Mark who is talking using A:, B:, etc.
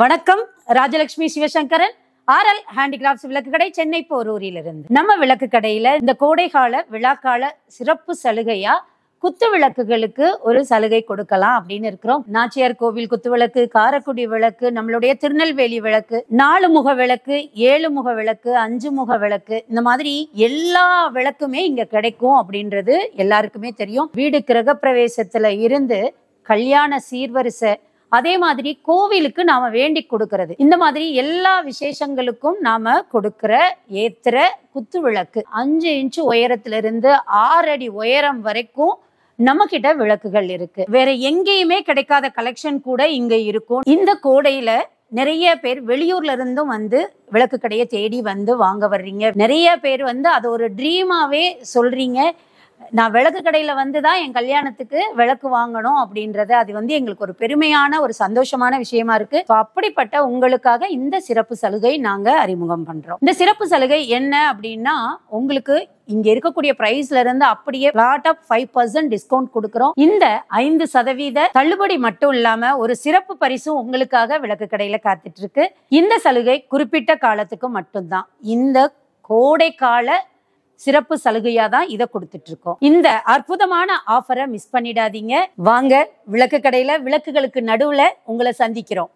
A: வணக்கம் Rajalakshmi Sivasankaran RL handicrafts விளக்கு கடை சென்னை போரூரிலிருந்து நம்ம விளக்கு கடையில இந்த கோடைகால விழாக்கால சிறப்பு சலுகையா குத்து விளக்குகளுக்கு ஒரு சலுகை கொடுக்கலாம் அப்படின்னு இருக்கிறோம் நாச்சியார் கோவில் குத்து விளக்கு காரக்குடி விளக்கு நம்மளுடைய திருநெல்வேலி விளக்கு நாலு முக விளக்கு ஏழு முக விளக்கு அஞ்சு முக விளக்கு இந்த மாதிரி எல்லா விளக்குமே இங்க கிடைக்கும் அப்படின்றது எல்லாருக்குமே தெரியும் வீடு பிரவேசத்துல இருந்து கல்யாண சீர்வரிசை அதே மாதிரி கோவிலுக்கு நாம வேண்டி கொடுக்கறது இந்த மாதிரி எல்லா விசேஷங்களுக்கும் நாம கொடுக்கிற ஏத்துற குத்து விளக்கு அஞ்சு இன்ச்சு உயரத்துல இருந்து ஆறு அடி உயரம் வரைக்கும் நம்ம கிட்ட விளக்குகள் இருக்கு வேற எங்கேயுமே கிடைக்காத கலெக்ஷன் கூட இங்க இருக்கும் இந்த கோடையில நிறைய பேர் வெளியூர்ல இருந்தும் வந்து விளக்கு கடையை தேடி வந்து வாங்க வர்றீங்க நிறைய பேர் வந்து அதை ஒரு ட்ரீமாவே சொல்றீங்க நான் விளக்கு கடையில வந்து தான் என் கல்யாணத்துக்கு விளக்கு வாங்கணும் அப்படின்றது அது வந்து எங்களுக்கு ஒரு பெருமையான ஒரு சந்தோஷமான விஷயமா இருக்கு அப்படிப்பட்ட உங்களுக்காக இந்த சிறப்பு சலுகை நாங்க அறிமுகம் பண்றோம் இந்த சிறப்பு சலுகை என்ன அப்படின்னா உங்களுக்கு இங்க இருக்கக்கூடிய பிரைஸ்ல இருந்து அப்படியே flat off five percent discount கொடுக்குறோம் இந்த ஐந்து சதவீத தள்ளுபடி மட்டும் இல்லாம ஒரு சிறப்பு பரிசும் உங்களுக்காக விளக்கு கடையில காத்துட்டு இருக்கு இந்த சலுகை குறிப்பிட்ட காலத்துக்கு மட்டும்தான் இந்த கோடை கால சிறப்பு சலுகையாக தான் இதை கொடுத்துட்ருக்கோம் இந்த அற்புதமான ஆஃபரை மிஸ் பண்ணிடாதீங்க வாங்க விளக்கு கடையில் விளக்குகளுக்கு நடுவில் உங்களை சந்திக்கிறோம்